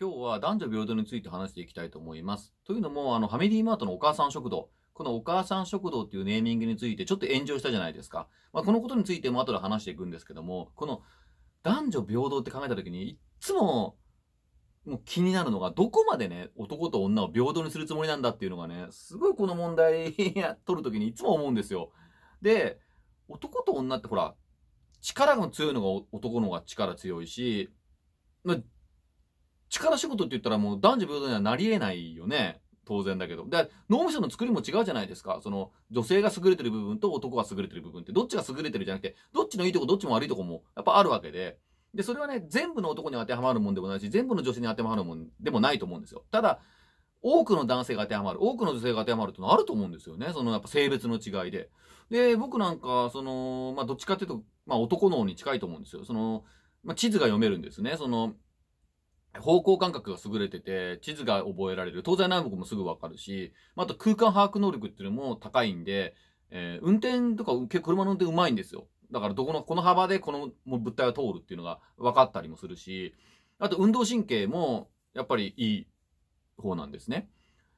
今日は男女平等について話していきたいと思います。というのも、あの、ファミリーマートのお母さん食堂、このお母さん食堂っていうネーミングについてちょっと炎上したじゃないですか。まあ、このことについても後で話していくんですけども、この男女平等って考えた時に、いっつも、もう気になるのが、どこまでね、男と女を平等にするつもりなんだっていうのがね、すごいこの問題取るときにいつも思うんですよ。で、男と女ってほら、力が強いのが男の方が力強いし、まあ、力仕事って言ったらもう男女平等にはなり得ないよね。当然だけど。で、脳みその作りも違うじゃないですか。その、女性が優れてる部分と男が優れてる部分って、どっちが優れてるじゃなくて、どっちのいいとこ、どっちも悪いとこも、やっぱあるわけで。で、それはね、全部の男に当てはまるもんでもないし、全部の女性に当てはまるもんでもないと思うんですよ。ただ、多くの男性が当てはまる、多くの女性が当てはまるってのはあると思うんですよね。そのやっぱ性別の違いで。で、僕なんか、その、まあ、どっちかっていうと、まあ、男脳に近いと思うんですよ。その、まあ、地図が読めるんですね。その、方向感覚が優れてて、地図が覚えられる。東西南北もすぐわかるし、まと空間把握能力っていうのも高いんで、えー、運転とか、車の運転うまいんですよ。だからどこの、この幅でこの物体が通るっていうのが分かったりもするし、あと運動神経もやっぱりいい方なんですね。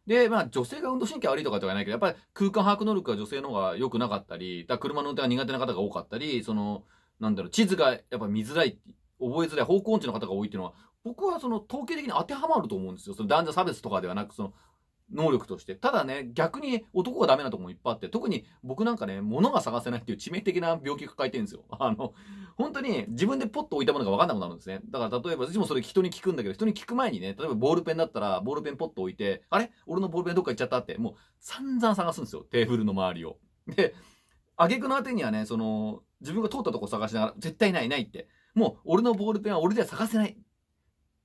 で、まあ女性が運動神経悪いとかではないけど、やっぱり空間把握能力は女性の方が良くなかったり、だ車の運転が苦手な方が多かったり、その、なんだろう、地図がやっぱ見づらい覚えづらい方向音痴の方が多いっていうのは、僕はその統計的に当てはまると思うんですよ。その男女差別とかではなく、その能力として。ただね、逆に男がダメなとこもいっぱいあって、特に僕なんかね、物が探せないっていう致命的な病気抱えてるんですよ。あの、本当に自分でポッと置いたものが分かんなくなるんですね。だから例えば、私もそれ人に聞くんだけど、人に聞く前にね、例えばボールペンだったら、ボールペンポッと置いて、あれ俺のボールペンどっか行っちゃったって、もう散々探すんですよ。テーブルの周りを。で、挙句の果てにはね、その、自分が通ったとこ探しながら、絶対ないないって。もう俺のボールペンは俺では探せない。っ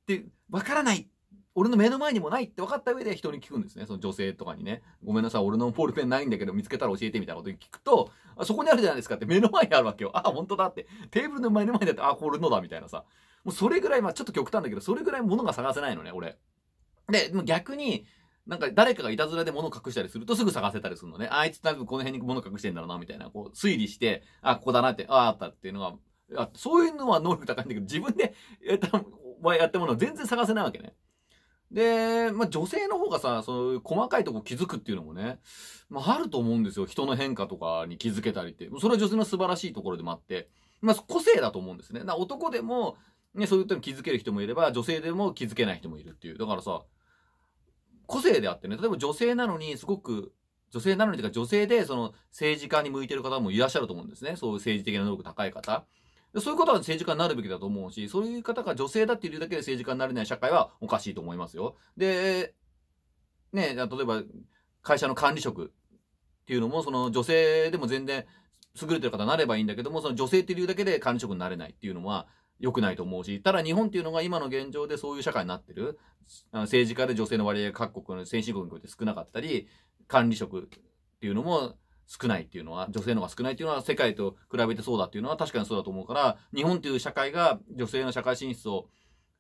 て、わからない俺の目の前にもないって分かった上で人に聞くんですね。その女性とかにね。ごめんなさい、俺のボールペンないんだけど見つけたら教えてみたいなことに聞くと、あそこにあるじゃないですかって目の前にあるわけよ。あ、本当だって。テーブルの前の前だって、あ、これのだみたいなさ。もうそれぐらい、まあちょっと極端だけど、それぐらい物が探せないのね、俺。で、でも逆に、なんか誰かがいたずらで物を隠したりするとすぐ探せたりするのね。あいつ多分この辺に物隠してんだろうな、みたいな。こう推理して、あ、ここだなって、あ、あったっていうのがあそういうのは能力高いんだけど、自分でやったやったものは全然探せないわけね。で、まあ、女性の方がさ、そういう細かいとこ気づくっていうのもね、まあ、あると思うんですよ。人の変化とかに気づけたりって。それは女性の素晴らしいところでもあって。まあ、個性だと思うんですね。な男でも、ね、そういったの気づける人もいれば、女性でも気づけない人もいるっていう。だからさ、個性であってね、例えば女性なのにすごく、女性なのにというか女性でその政治家に向いてる方もいらっしゃると思うんですね。そういう政治的な能力高い方。そういう方は政治家になるべきだと思うし、そういう方が女性だっていうだけで政治家になれない社会はおかしいと思いますよ。で、ね、例えば会社の管理職っていうのも、その女性でも全然優れてる方になればいいんだけども、その女性っていうだけで管理職になれないっていうのは、良くないと思うし、ただ日本っていうのが今の現状でそういう社会になってる。政治家で女性の割合が各国の先進国において少なかったり、管理職っていうのも少ないっていうのは、女性の方が少ないっていうのは世界と比べてそうだっていうのは確かにそうだと思うから、日本っていう社会が女性の社会進出を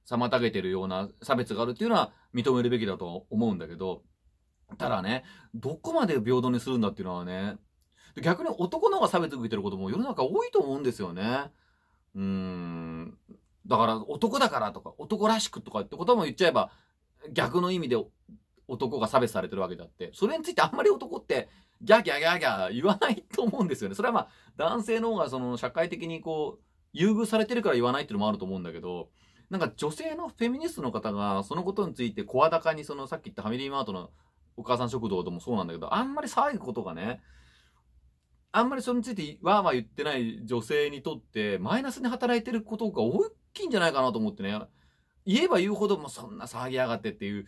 妨げてるような差別があるっていうのは認めるべきだと思うんだけど、ただね、どこまで平等にするんだっていうのはね、逆に男の方が差別受けてることも世の中多いと思うんですよね。うーん。だから男だからとか男らしくとかってことも言っちゃえば逆の意味で男が差別されてるわけであって、それについてあんまり男って、ギャーギャーギャーギャー言わないと思うんですよね。それはまあ、男性の方がその社会的にこう、優遇されてるから言わないっていうのもあると思うんだけど、なんか女性のフェミニストの方がそのことについて声高にそのさっき言ったファミリーマートのお母さん食堂でもそうなんだけど、あんまり騒ぐことがね、あんまりそれについてわーわー言ってない女性にとってマイナスに働いてることが大きいんじゃないかなと思ってね、言えば言うほどもそんな騒ぎやがってっていう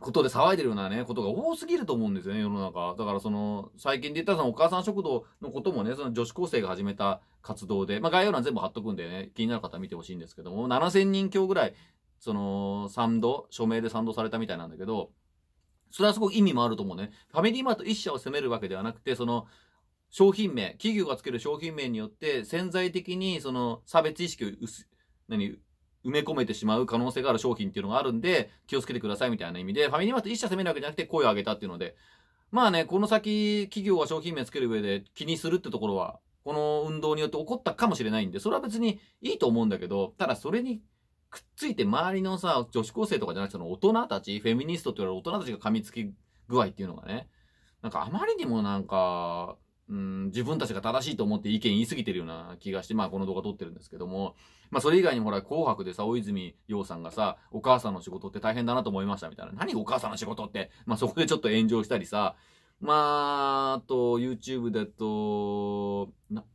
ことで騒いでるようなね、ことが多すぎると思うんですよね、世の中。だからその、最近で言ったらそのお母さん食堂のこともね、その女子高生が始めた活動で、まあ概要欄全部貼っとくんでね、気になる方見てほしいんですけども、7000人強ぐらい、その、賛同、署名で賛同されたみたいなんだけど、それはすごく意味もあると思うね。ファミリーマート一社を責めるわけではなくて、その、商品名、企業がつける商品名によって潜在的にその差別意識を薄、何埋め込めてしまう可能性がある商品っていうのがあるんで、気をつけてくださいみたいな意味で、ファミリーマート一社攻めるわけじゃなくて声を上げたっていうので、まあね、この先企業が商品名つける上で気にするってところは、この運動によって起こったかもしれないんで、それは別にいいと思うんだけど、ただそれにくっついて周りのさ、女子高生とかじゃなくてその大人たち、フェミニストって言われる大人たちが噛みつき具合っていうのがね、なんかあまりにもなんか、うん、自分たちが正しいと思って意見言い過ぎてるような気がして、まあこの動画撮ってるんですけども、まあそれ以外にもほら、紅白でさ、大泉洋さんがさ、お母さんの仕事って大変だなと思いましたみたいな。何お母さんの仕事って。まあそこでちょっと炎上したりさ、まあ、あと、YouTube でと、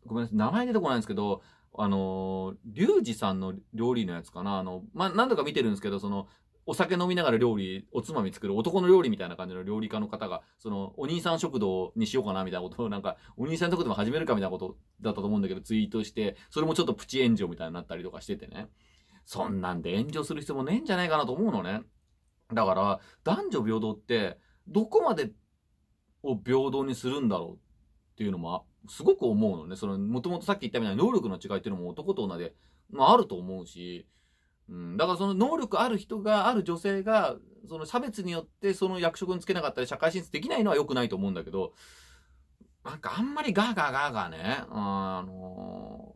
ごめんなさい、名前出てこないんですけど、あの、リュウジさんの料理のやつかな、あの、まあ、何度か見てるんですけど、その、お酒飲みながら料理、おつまみ作る男の料理みたいな感じの料理家の方が、その、お兄さん食堂にしようかなみたいなことを、なんか、お兄さんとこでも始めるかみたいなことだったと思うんだけど、ツイートして、それもちょっとプチ炎上みたいになったりとかしててね。そんなんで炎上する必要もねえんじゃないかなと思うのね。だから、男女平等って、どこまでを平等にするんだろうっていうのも、すごく思うのね。その、もともとさっき言ったみたいな能力の違いっていうのも男と女で、まああると思うし、うん、だからその能力ある人が、ある女性が、その差別によってその役職につけなかったり社会進出できないのは良くないと思うんだけど、なんかあんまりガーガーガーガーね、あの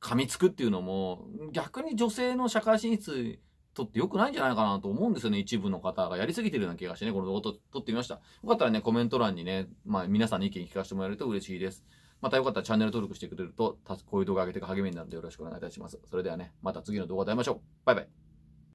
ー、噛みつくっていうのも、逆に女性の社会進出とって良くないんじゃないかなと思うんですよね。一部の方がやりすぎてるような気がしてね、この動画撮ってみました。よかったらね、コメント欄にね、まあ皆さんの意見聞かせてもらえると嬉しいです。またよかったらチャンネル登録してくれると、こういう動画上げていく励みになるのでよろしくお願いいたします。それではね、また次の動画で会いましょう。バイバイ。